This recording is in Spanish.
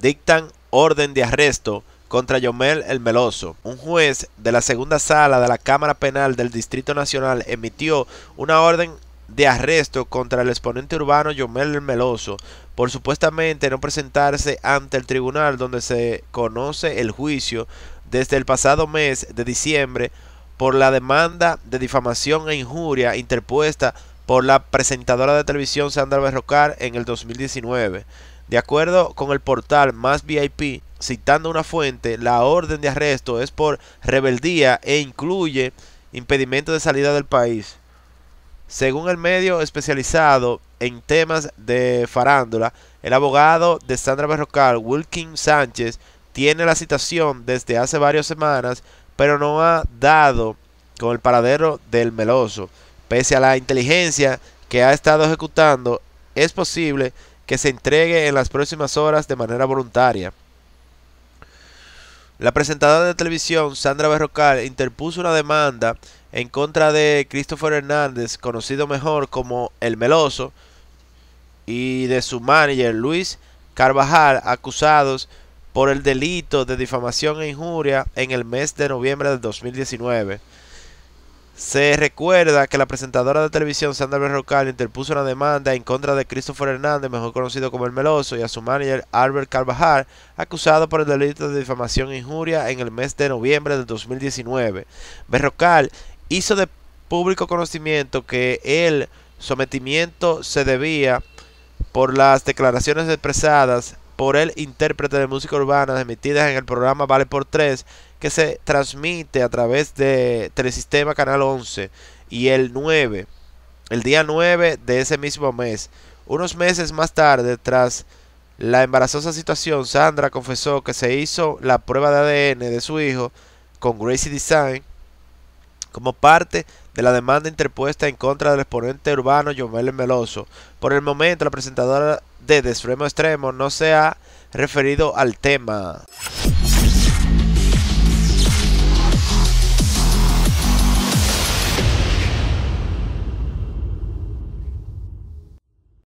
dictan orden de arresto contra Yomel el Meloso. Un juez de la segunda sala de la Cámara Penal del Distrito Nacional emitió una orden de arresto contra el exponente urbano Yomel el Meloso por supuestamente no presentarse ante el tribunal donde se conoce el juicio desde el pasado mes de diciembre por la demanda de difamación e injuria interpuesta por la presentadora de televisión Sandra Berrocar en el 2019. De acuerdo con el portal Más VIP, citando una fuente, la orden de arresto es por rebeldía e incluye impedimento de salida del país. Según el medio especializado en temas de farándula, el abogado de Sandra Berrocal, Wilkin Sánchez, tiene la citación desde hace varias semanas, pero no ha dado con el paradero del meloso. Pese a la inteligencia que ha estado ejecutando, es posible que se entregue en las próximas horas de manera voluntaria. La presentadora de televisión, Sandra Berrocal, interpuso una demanda en contra de Christopher Hernández, conocido mejor como El Meloso, y de su manager Luis Carvajal, acusados por el delito de difamación e injuria en el mes de noviembre de 2019. Se recuerda que la presentadora de televisión Sandra Berrocal interpuso una demanda en contra de Christopher Hernández, mejor conocido como El Meloso, y a su manager Albert Carvajal, acusado por el delito de difamación e injuria en el mes de noviembre de 2019. Berrocal hizo de público conocimiento que el sometimiento se debía por las declaraciones expresadas por el intérprete de música urbana emitidas en el programa Vale por 3, que se transmite a través de Telesistema Canal 11 y el 9, el día 9 de ese mismo mes. Unos meses más tarde, tras la embarazosa situación, Sandra confesó que se hizo la prueba de ADN de su hijo con Gracie Design como parte de la demanda interpuesta en contra del exponente urbano Jomel Meloso. Por el momento, la presentadora de, extremo extremo no se ha referido al tema.